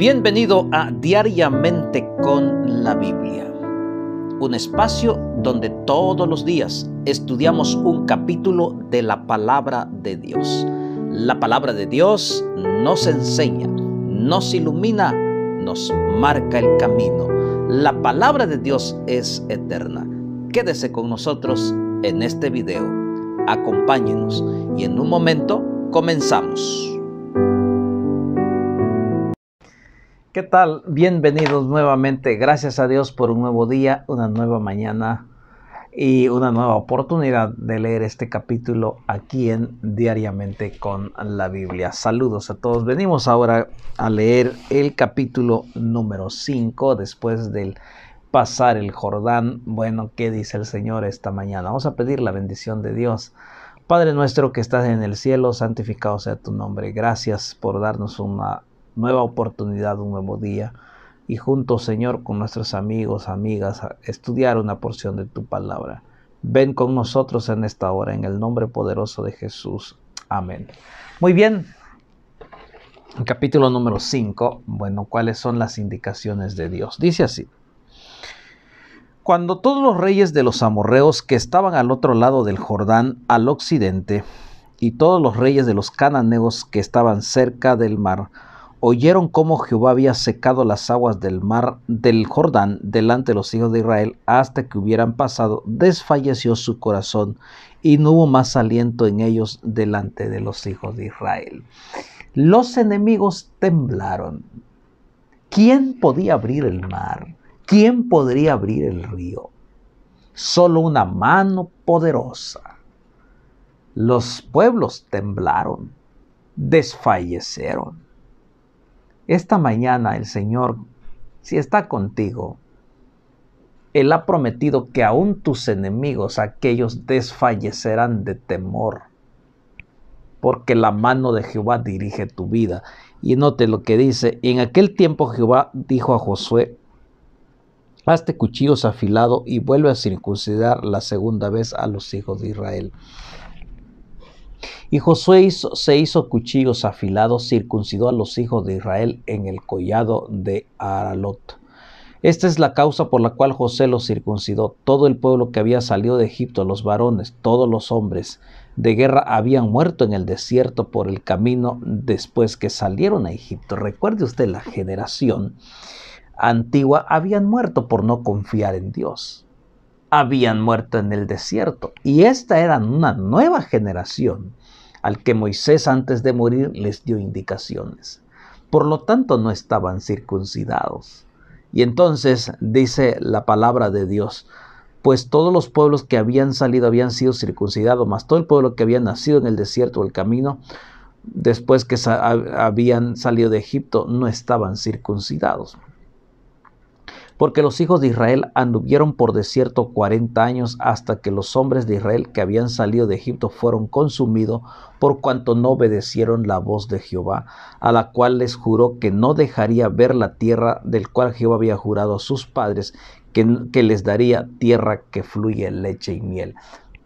Bienvenido a Diariamente con la Biblia, un espacio donde todos los días estudiamos un capítulo de la palabra de Dios. La palabra de Dios nos enseña, nos ilumina, nos marca el camino. La palabra de Dios es eterna. Quédese con nosotros en este video. Acompáñenos y en un momento comenzamos. ¿Qué tal? Bienvenidos nuevamente. Gracias a Dios por un nuevo día, una nueva mañana y una nueva oportunidad de leer este capítulo aquí en Diariamente con la Biblia. Saludos a todos. Venimos ahora a leer el capítulo número 5 después del pasar el Jordán. Bueno, ¿qué dice el Señor esta mañana? Vamos a pedir la bendición de Dios. Padre nuestro que estás en el cielo, santificado sea tu nombre. Gracias por darnos una nueva oportunidad, un nuevo día. Y junto, Señor, con nuestros amigos, amigas, estudiar una porción de tu palabra. Ven con nosotros en esta hora, en el nombre poderoso de Jesús. Amén. Muy bien. Capítulo número 5. Bueno, ¿cuáles son las indicaciones de Dios? Dice así. Cuando todos los reyes de los amorreos que estaban al otro lado del Jordán, al occidente, y todos los reyes de los cananeos que estaban cerca del mar, oyeron cómo Jehová había secado las aguas del mar del Jordán delante de los hijos de Israel hasta que hubieran pasado, desfalleció su corazón y no hubo más aliento en ellos delante de los hijos de Israel. Los enemigos temblaron. ¿Quién podía abrir el mar? ¿Quién podría abrir el río? Solo una mano poderosa. Los pueblos temblaron, desfallecieron esta mañana el Señor, si está contigo, Él ha prometido que aún tus enemigos, aquellos, desfallecerán de temor, porque la mano de Jehová dirige tu vida. Y note lo que dice, en aquel tiempo Jehová dijo a Josué, hazte cuchillos afilados y vuelve a circuncidar la segunda vez a los hijos de Israel. Y Josué hizo, se hizo cuchillos afilados, circuncidó a los hijos de Israel en el collado de Aralot. Esta es la causa por la cual José los circuncidó. Todo el pueblo que había salido de Egipto, los varones, todos los hombres de guerra habían muerto en el desierto por el camino después que salieron a Egipto. Recuerde usted la generación antigua habían muerto por no confiar en Dios. Habían muerto en el desierto. Y esta era una nueva generación al que Moisés antes de morir les dio indicaciones. Por lo tanto, no estaban circuncidados. Y entonces dice la palabra de Dios, pues todos los pueblos que habían salido habían sido circuncidados, más todo el pueblo que había nacido en el desierto o el camino, después que habían salido de Egipto, no estaban circuncidados porque los hijos de Israel anduvieron por desierto cuarenta años hasta que los hombres de Israel que habían salido de Egipto fueron consumidos por cuanto no obedecieron la voz de Jehová, a la cual les juró que no dejaría ver la tierra del cual Jehová había jurado a sus padres que, que les daría tierra que fluye leche y miel.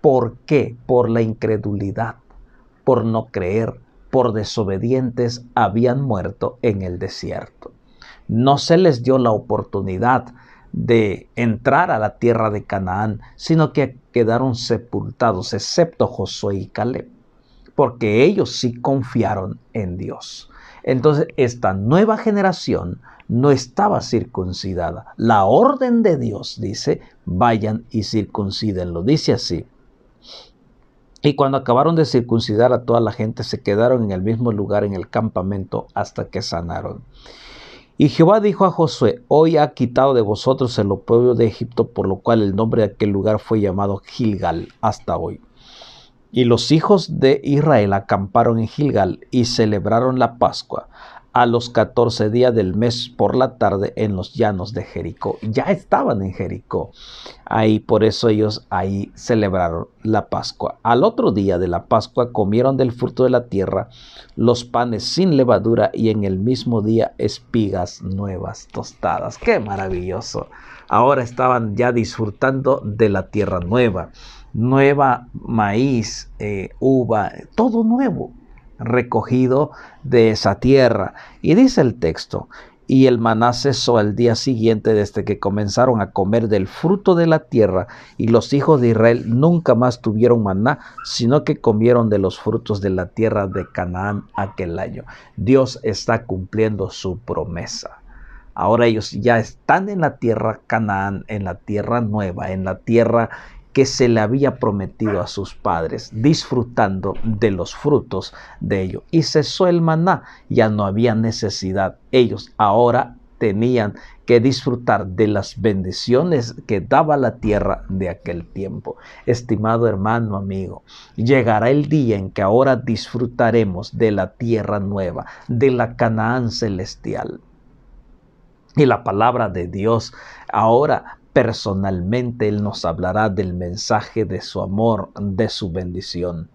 ¿Por qué? Por la incredulidad, por no creer, por desobedientes habían muerto en el desierto. No se les dio la oportunidad de entrar a la tierra de Canaán, sino que quedaron sepultados, excepto Josué y Caleb, porque ellos sí confiaron en Dios. Entonces, esta nueva generación no estaba circuncidada. La orden de Dios dice, vayan y circuncídenlo. Dice así. Y cuando acabaron de circuncidar a toda la gente, se quedaron en el mismo lugar en el campamento hasta que sanaron. Y Jehová dijo a Josué, hoy ha quitado de vosotros el pueblo de Egipto, por lo cual el nombre de aquel lugar fue llamado Gilgal hasta hoy. Y los hijos de Israel acamparon en Gilgal y celebraron la Pascua a los 14 días del mes por la tarde en los llanos de Jericó. Ya estaban en Jericó. Ahí por eso ellos ahí celebraron la Pascua. Al otro día de la Pascua comieron del fruto de la tierra los panes sin levadura y en el mismo día espigas nuevas tostadas. Qué maravilloso. Ahora estaban ya disfrutando de la tierra nueva. Nueva maíz, eh, uva, todo nuevo recogido de esa tierra. Y dice el texto, y el maná cesó al día siguiente desde que comenzaron a comer del fruto de la tierra, y los hijos de Israel nunca más tuvieron maná, sino que comieron de los frutos de la tierra de Canaán aquel año. Dios está cumpliendo su promesa. Ahora ellos ya están en la tierra Canaán, en la tierra nueva, en la tierra que se le había prometido a sus padres, disfrutando de los frutos de ello. Y cesó el maná, ya no había necesidad. Ellos ahora tenían que disfrutar de las bendiciones que daba la tierra de aquel tiempo. Estimado hermano, amigo, llegará el día en que ahora disfrutaremos de la tierra nueva, de la Canaán celestial. Y la palabra de Dios ahora Personalmente Él nos hablará del mensaje de su amor, de su bendición.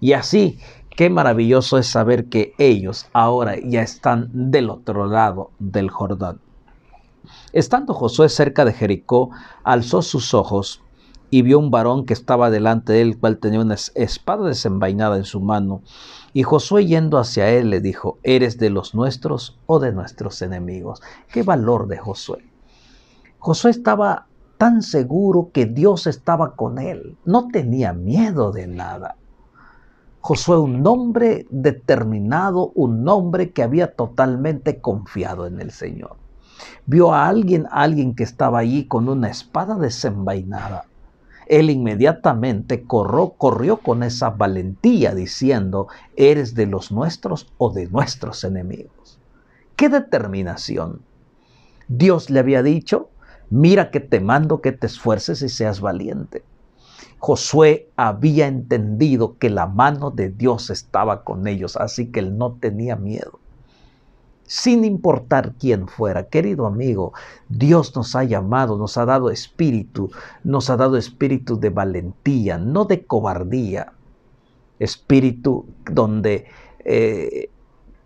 Y así, qué maravilloso es saber que ellos ahora ya están del otro lado del Jordán. Estando Josué cerca de Jericó, alzó sus ojos y vio un varón que estaba delante de él, cual tenía una espada desenvainada en su mano. Y Josué yendo hacia él le dijo, ¿eres de los nuestros o de nuestros enemigos? ¡Qué valor de Josué! Josué estaba tan seguro que Dios estaba con él. No tenía miedo de nada. Josué un hombre determinado, un hombre que había totalmente confiado en el Señor. Vio a alguien, alguien que estaba allí con una espada desenvainada. Él inmediatamente corrió, corrió con esa valentía diciendo, eres de los nuestros o de nuestros enemigos. ¡Qué determinación! Dios le había dicho, Mira que te mando que te esfuerces y seas valiente. Josué había entendido que la mano de Dios estaba con ellos, así que él no tenía miedo. Sin importar quién fuera, querido amigo, Dios nos ha llamado, nos ha dado espíritu, nos ha dado espíritu de valentía, no de cobardía, espíritu donde eh,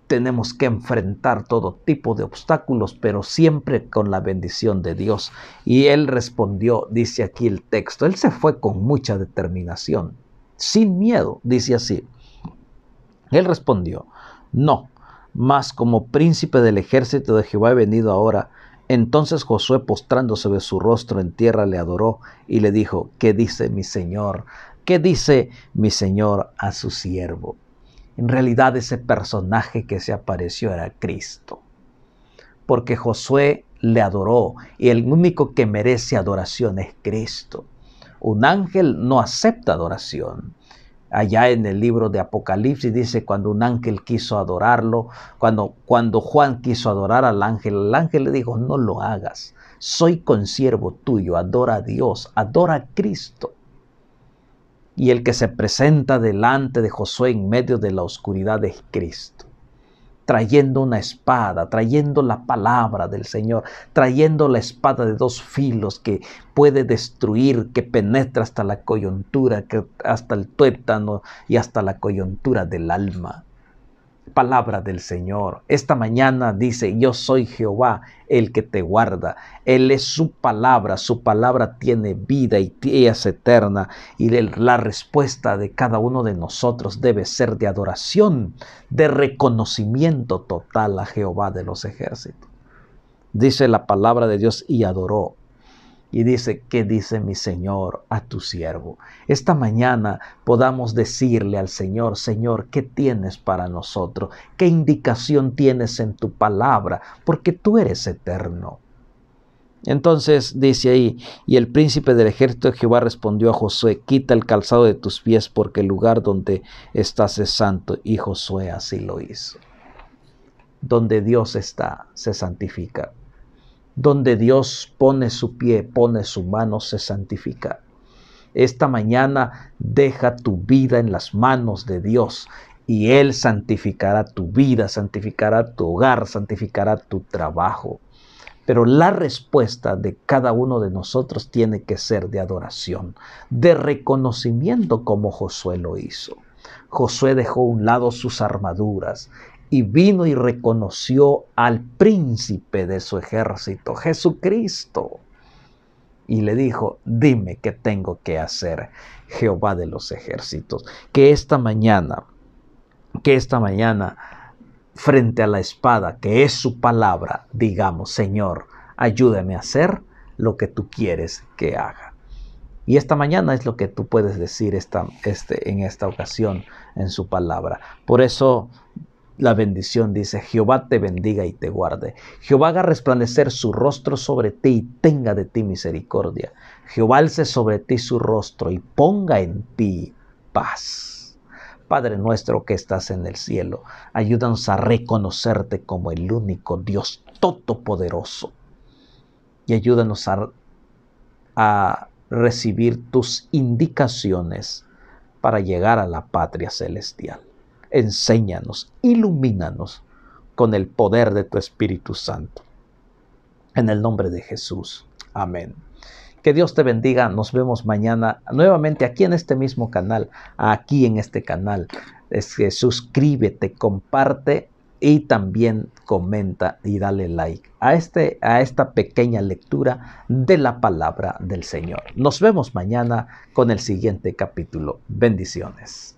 tenemos que enfrentar todo tipo de obstáculos, pero siempre con la bendición de Dios. Y él respondió, dice aquí el texto, él se fue con mucha determinación, sin miedo, dice así. Él respondió, no, mas como príncipe del ejército de Jehová he venido ahora. Entonces Josué postrándose de su rostro en tierra le adoró y le dijo, ¿qué dice mi Señor? ¿Qué dice mi Señor a su siervo? En realidad ese personaje que se apareció era Cristo. Porque Josué le adoró y el único que merece adoración es Cristo. Un ángel no acepta adoración. Allá en el libro de Apocalipsis dice cuando un ángel quiso adorarlo, cuando, cuando Juan quiso adorar al ángel, el ángel le dijo, no lo hagas, soy consiervo tuyo, adora a Dios, adora a Cristo y el que se presenta delante de Josué en medio de la oscuridad es Cristo, trayendo una espada, trayendo la palabra del Señor, trayendo la espada de dos filos que puede destruir, que penetra hasta la coyuntura, hasta el tuétano y hasta la coyuntura del alma palabra del Señor. Esta mañana dice, yo soy Jehová el que te guarda. Él es su palabra, su palabra tiene vida y es eterna. Y la respuesta de cada uno de nosotros debe ser de adoración, de reconocimiento total a Jehová de los ejércitos. Dice la palabra de Dios y adoró y dice, ¿qué dice mi Señor a tu siervo? Esta mañana podamos decirle al Señor, Señor, ¿qué tienes para nosotros? ¿Qué indicación tienes en tu palabra? Porque tú eres eterno. Entonces dice ahí, y el príncipe del ejército de Jehová respondió a Josué, quita el calzado de tus pies porque el lugar donde estás es santo. Y Josué así lo hizo. Donde Dios está, se santifica. Donde Dios pone su pie, pone su mano, se santifica. Esta mañana deja tu vida en las manos de Dios y Él santificará tu vida, santificará tu hogar, santificará tu trabajo. Pero la respuesta de cada uno de nosotros tiene que ser de adoración, de reconocimiento como Josué lo hizo. Josué dejó a un lado sus armaduras, y vino y reconoció al príncipe de su ejército, Jesucristo. Y le dijo, dime qué tengo que hacer, Jehová de los ejércitos, que esta mañana, que esta mañana, frente a la espada, que es su palabra, digamos, Señor, ayúdame a hacer lo que tú quieres que haga. Y esta mañana es lo que tú puedes decir esta, este, en esta ocasión en su palabra. Por eso la bendición dice, Jehová te bendiga y te guarde. Jehová haga resplandecer su rostro sobre ti y tenga de ti misericordia. Jehová alce sobre ti su rostro y ponga en ti paz. Padre nuestro que estás en el cielo, ayúdanos a reconocerte como el único Dios todopoderoso. Y ayúdanos a, recibir tus indicaciones para llegar a la patria celestial enséñanos, ilumínanos con el poder de tu Espíritu Santo. En el nombre de Jesús. Amén. Que Dios te bendiga. Nos vemos mañana nuevamente aquí en este mismo canal, aquí en este canal. Es que suscríbete, comparte y también comenta y dale like a, este, a esta pequeña lectura de la palabra del Señor. Nos vemos mañana con el siguiente capítulo. Bendiciones.